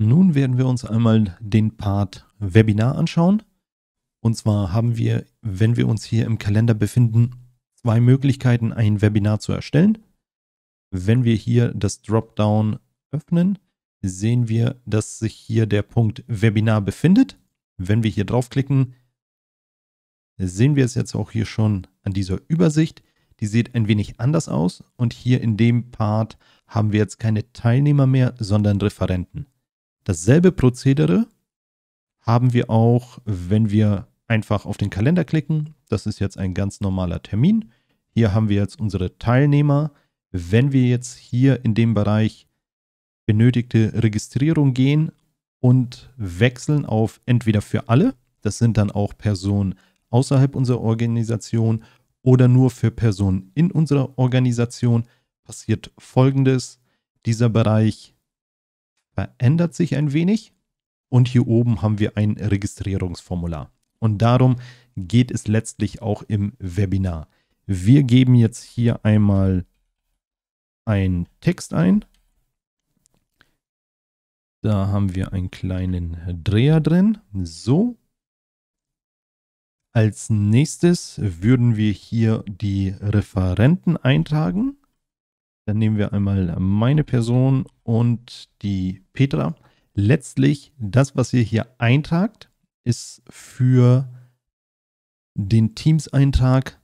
Nun werden wir uns einmal den Part Webinar anschauen. Und zwar haben wir, wenn wir uns hier im Kalender befinden, zwei Möglichkeiten, ein Webinar zu erstellen. Wenn wir hier das Dropdown öffnen, sehen wir, dass sich hier der Punkt Webinar befindet. Wenn wir hier draufklicken, sehen wir es jetzt auch hier schon an dieser Übersicht. Die sieht ein wenig anders aus und hier in dem Part haben wir jetzt keine Teilnehmer mehr, sondern Referenten. Dasselbe Prozedere haben wir auch, wenn wir einfach auf den Kalender klicken. Das ist jetzt ein ganz normaler Termin. Hier haben wir jetzt unsere Teilnehmer. Wenn wir jetzt hier in dem Bereich benötigte Registrierung gehen und wechseln auf entweder für alle, das sind dann auch Personen außerhalb unserer Organisation oder nur für Personen in unserer Organisation, passiert Folgendes. Dieser Bereich verändert sich ein wenig. Und hier oben haben wir ein Registrierungsformular. Und darum geht es letztlich auch im Webinar. Wir geben jetzt hier einmal einen Text ein. Da haben wir einen kleinen Dreher drin. So. Als nächstes würden wir hier die Referenten eintragen. Dann nehmen wir einmal meine Person und die Petra. Letztlich, das, was ihr hier eintragt, ist für den Teams-Eintrag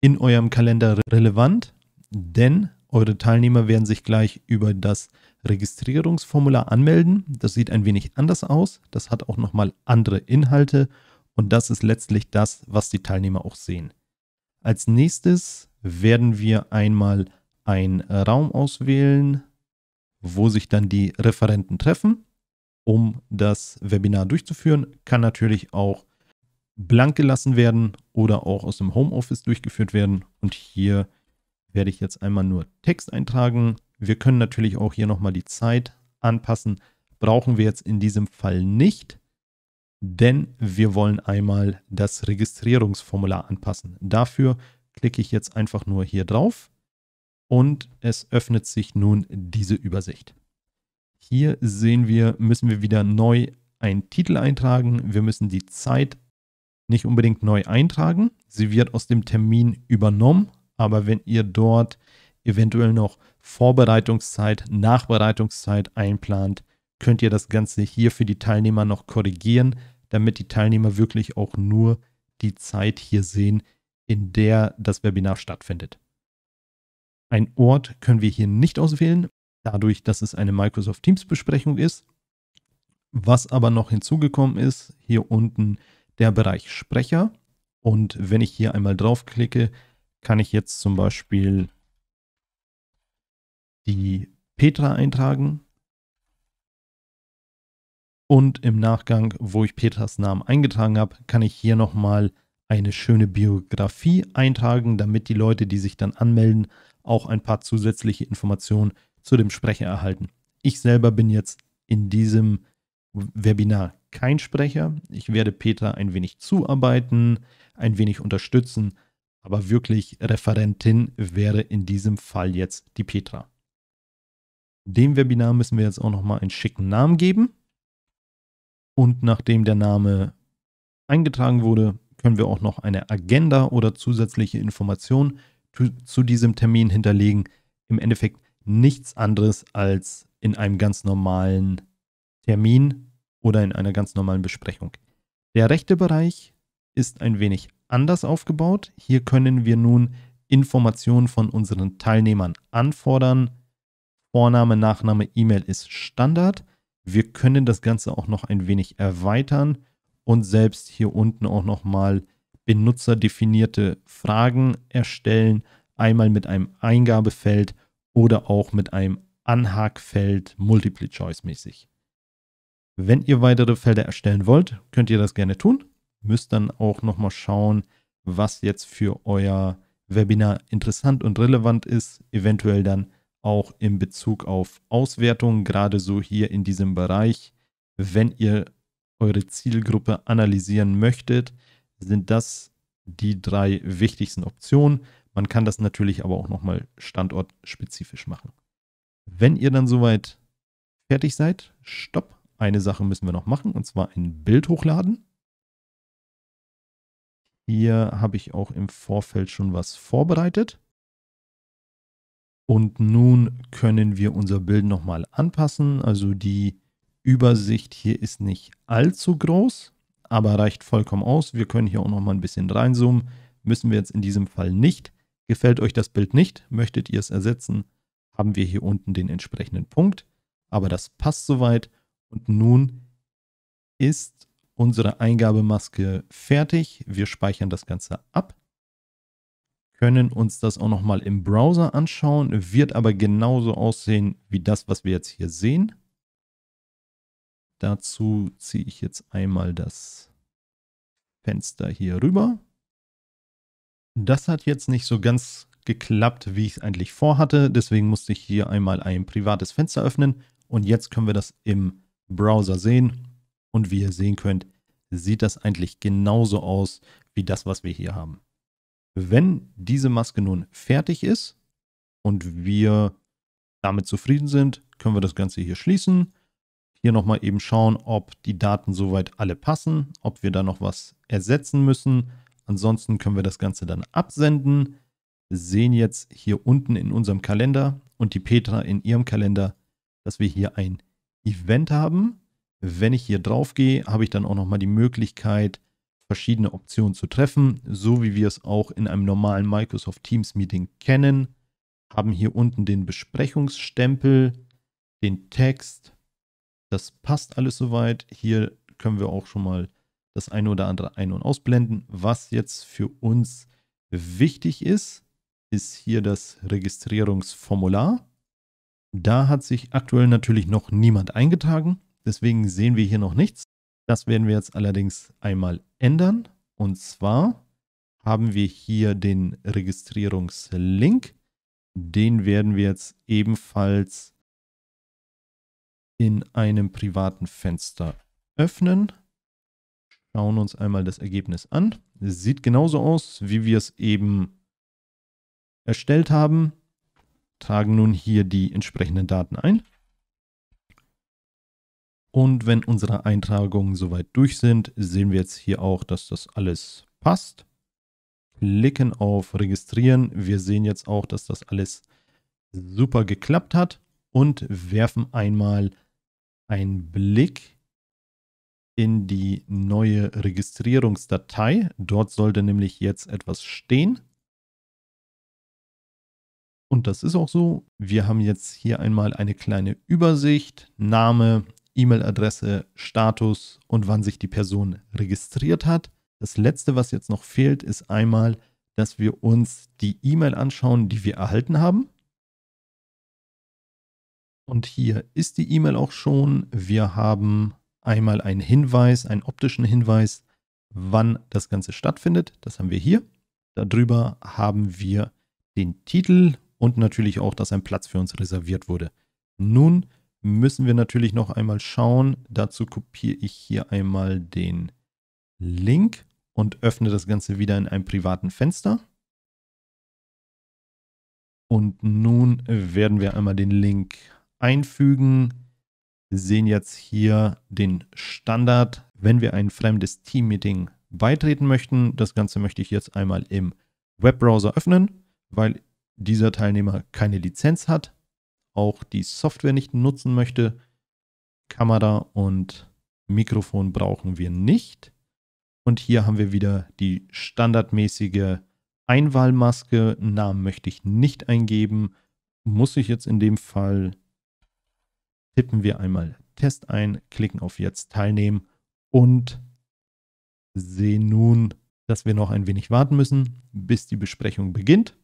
in eurem Kalender relevant, denn eure Teilnehmer werden sich gleich über das Registrierungsformular anmelden. Das sieht ein wenig anders aus. Das hat auch nochmal andere Inhalte und das ist letztlich das, was die Teilnehmer auch sehen. Als nächstes werden wir einmal einen Raum auswählen, wo sich dann die Referenten treffen, um das Webinar durchzuführen. Kann natürlich auch blank gelassen werden oder auch aus dem Homeoffice durchgeführt werden. Und hier werde ich jetzt einmal nur Text eintragen. Wir können natürlich auch hier nochmal die Zeit anpassen. Brauchen wir jetzt in diesem Fall nicht, denn wir wollen einmal das Registrierungsformular anpassen. Dafür klicke ich jetzt einfach nur hier drauf und es öffnet sich nun diese Übersicht. Hier sehen wir, müssen wir wieder neu einen Titel eintragen. Wir müssen die Zeit nicht unbedingt neu eintragen. Sie wird aus dem Termin übernommen, aber wenn ihr dort eventuell noch Vorbereitungszeit, Nachbereitungszeit einplant, könnt ihr das Ganze hier für die Teilnehmer noch korrigieren, damit die Teilnehmer wirklich auch nur die Zeit hier sehen, in der das Webinar stattfindet. Ein Ort können wir hier nicht auswählen, dadurch, dass es eine Microsoft Teams Besprechung ist. Was aber noch hinzugekommen ist, hier unten der Bereich Sprecher. Und wenn ich hier einmal draufklicke, kann ich jetzt zum Beispiel die Petra eintragen. Und im Nachgang, wo ich Petras Namen eingetragen habe, kann ich hier nochmal eine schöne Biografie eintragen, damit die Leute, die sich dann anmelden, auch ein paar zusätzliche Informationen zu dem Sprecher erhalten. Ich selber bin jetzt in diesem Webinar kein Sprecher. Ich werde Peter ein wenig zuarbeiten, ein wenig unterstützen, aber wirklich Referentin wäre in diesem Fall jetzt die Petra. Dem Webinar müssen wir jetzt auch nochmal einen schicken Namen geben. Und nachdem der Name eingetragen wurde, können wir auch noch eine Agenda oder zusätzliche Informationen zu, diesem Termin hinterlegen, im Endeffekt nichts anderes als in einem ganz normalen Termin oder in einer ganz normalen Besprechung. Der rechte Bereich ist ein wenig anders aufgebaut. Hier können wir nun Informationen von unseren Teilnehmern anfordern. Vorname, Nachname, E-Mail ist Standard. Wir können das Ganze auch noch ein wenig erweitern und selbst hier unten auch noch mal benutzerdefinierte Fragen erstellen, einmal mit einem Eingabefeld oder auch mit einem Anhakfeld Multiple-Choice-mäßig. Wenn ihr weitere Felder erstellen wollt, könnt ihr das gerne tun. Müsst dann auch nochmal schauen, was jetzt für euer Webinar interessant und relevant ist. Eventuell dann auch in Bezug auf Auswertungen, gerade so hier in diesem Bereich. Wenn ihr eure Zielgruppe analysieren möchtet, sind das die drei wichtigsten Optionen. Man kann das natürlich aber auch nochmal standortspezifisch machen. Wenn ihr dann soweit fertig seid, stopp, eine Sache müssen wir noch machen und zwar ein Bild hochladen. Hier habe ich auch im Vorfeld schon was vorbereitet. Und nun können wir unser Bild nochmal anpassen. Also die Übersicht hier ist nicht allzu groß aber reicht vollkommen aus. Wir können hier auch nochmal ein bisschen reinzoomen. Müssen wir jetzt in diesem Fall nicht. Gefällt euch das Bild nicht, möchtet ihr es ersetzen, haben wir hier unten den entsprechenden Punkt. Aber das passt soweit. Und nun ist unsere Eingabemaske fertig. Wir speichern das Ganze ab, können uns das auch nochmal im Browser anschauen, wird aber genauso aussehen wie das, was wir jetzt hier sehen. Dazu ziehe ich jetzt einmal das Fenster hier rüber. Das hat jetzt nicht so ganz geklappt, wie ich es eigentlich vorhatte. Deswegen musste ich hier einmal ein privates Fenster öffnen. Und jetzt können wir das im Browser sehen. Und wie ihr sehen könnt, sieht das eigentlich genauso aus wie das, was wir hier haben. Wenn diese Maske nun fertig ist und wir damit zufrieden sind, können wir das Ganze hier schließen hier nochmal eben schauen, ob die Daten soweit alle passen, ob wir da noch was ersetzen müssen. Ansonsten können wir das Ganze dann absenden. Wir sehen jetzt hier unten in unserem Kalender und die Petra in ihrem Kalender, dass wir hier ein Event haben. Wenn ich hier drauf gehe, habe ich dann auch nochmal die Möglichkeit, verschiedene Optionen zu treffen, so wie wir es auch in einem normalen Microsoft Teams Meeting kennen. Haben hier unten den Besprechungsstempel, den Text, das passt alles soweit. Hier können wir auch schon mal das eine oder andere ein- und ausblenden. Was jetzt für uns wichtig ist, ist hier das Registrierungsformular. Da hat sich aktuell natürlich noch niemand eingetragen. Deswegen sehen wir hier noch nichts. Das werden wir jetzt allerdings einmal ändern. Und zwar haben wir hier den Registrierungslink. Den werden wir jetzt ebenfalls in einem privaten Fenster öffnen. Schauen uns einmal das Ergebnis an. Es sieht genauso aus, wie wir es eben erstellt haben. Tragen nun hier die entsprechenden Daten ein. Und wenn unsere Eintragungen soweit durch sind, sehen wir jetzt hier auch, dass das alles passt. Klicken auf Registrieren. Wir sehen jetzt auch, dass das alles super geklappt hat und werfen einmal ein Blick in die neue Registrierungsdatei. Dort sollte nämlich jetzt etwas stehen. Und das ist auch so. Wir haben jetzt hier einmal eine kleine Übersicht, Name, E-Mail-Adresse, Status und wann sich die Person registriert hat. Das letzte, was jetzt noch fehlt, ist einmal, dass wir uns die E-Mail anschauen, die wir erhalten haben. Und hier ist die E-Mail auch schon. Wir haben einmal einen Hinweis, einen optischen Hinweis, wann das Ganze stattfindet. Das haben wir hier. Darüber haben wir den Titel und natürlich auch, dass ein Platz für uns reserviert wurde. Nun müssen wir natürlich noch einmal schauen. Dazu kopiere ich hier einmal den Link und öffne das Ganze wieder in einem privaten Fenster. Und nun werden wir einmal den Link einfügen. Wir sehen jetzt hier den Standard, wenn wir ein fremdes Team-Meeting beitreten möchten. Das Ganze möchte ich jetzt einmal im Webbrowser öffnen, weil dieser Teilnehmer keine Lizenz hat, auch die Software nicht nutzen möchte. Kamera und Mikrofon brauchen wir nicht. Und hier haben wir wieder die standardmäßige Einwahlmaske. Namen möchte ich nicht eingeben. Muss ich jetzt in dem Fall tippen wir einmal Test ein, klicken auf Jetzt teilnehmen und sehen nun, dass wir noch ein wenig warten müssen, bis die Besprechung beginnt.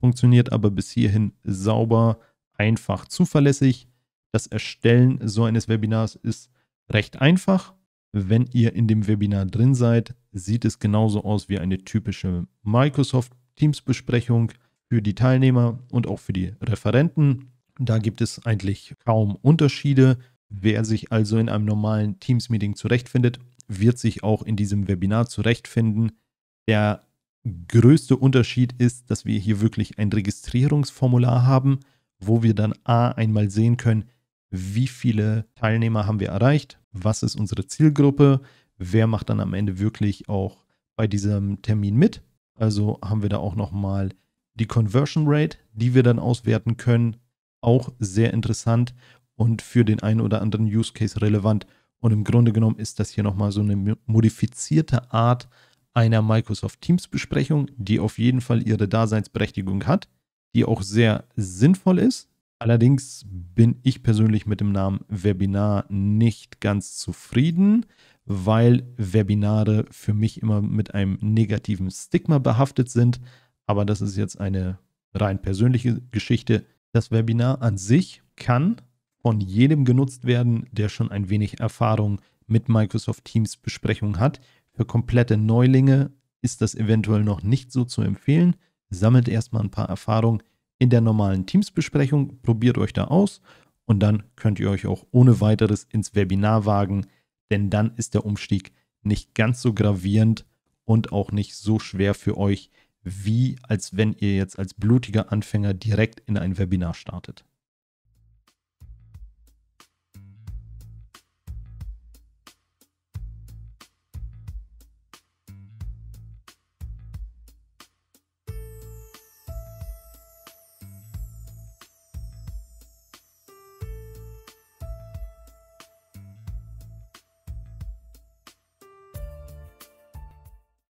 Funktioniert aber bis hierhin sauber, einfach, zuverlässig. Das Erstellen so eines Webinars ist recht einfach. Wenn ihr in dem Webinar drin seid, sieht es genauso aus wie eine typische Microsoft Teams Besprechung für die Teilnehmer und auch für die Referenten. Da gibt es eigentlich kaum Unterschiede. Wer sich also in einem normalen Teams-Meeting zurechtfindet, wird sich auch in diesem Webinar zurechtfinden. Der größte Unterschied ist, dass wir hier wirklich ein Registrierungsformular haben, wo wir dann A einmal sehen können, wie viele Teilnehmer haben wir erreicht, was ist unsere Zielgruppe, wer macht dann am Ende wirklich auch bei diesem Termin mit. Also haben wir da auch nochmal die Conversion Rate, die wir dann auswerten können auch sehr interessant und für den einen oder anderen Use Case relevant. Und im Grunde genommen ist das hier nochmal so eine modifizierte Art einer Microsoft Teams Besprechung, die auf jeden Fall ihre Daseinsberechtigung hat, die auch sehr sinnvoll ist. Allerdings bin ich persönlich mit dem Namen Webinar nicht ganz zufrieden, weil Webinare für mich immer mit einem negativen Stigma behaftet sind. Aber das ist jetzt eine rein persönliche Geschichte. Das Webinar an sich kann von jedem genutzt werden, der schon ein wenig Erfahrung mit Microsoft Teams Besprechung hat. Für komplette Neulinge ist das eventuell noch nicht so zu empfehlen. Sammelt erstmal ein paar Erfahrungen in der normalen Teams Besprechung, probiert euch da aus und dann könnt ihr euch auch ohne weiteres ins Webinar wagen, denn dann ist der Umstieg nicht ganz so gravierend und auch nicht so schwer für euch, wie als wenn ihr jetzt als blutiger Anfänger direkt in ein Webinar startet.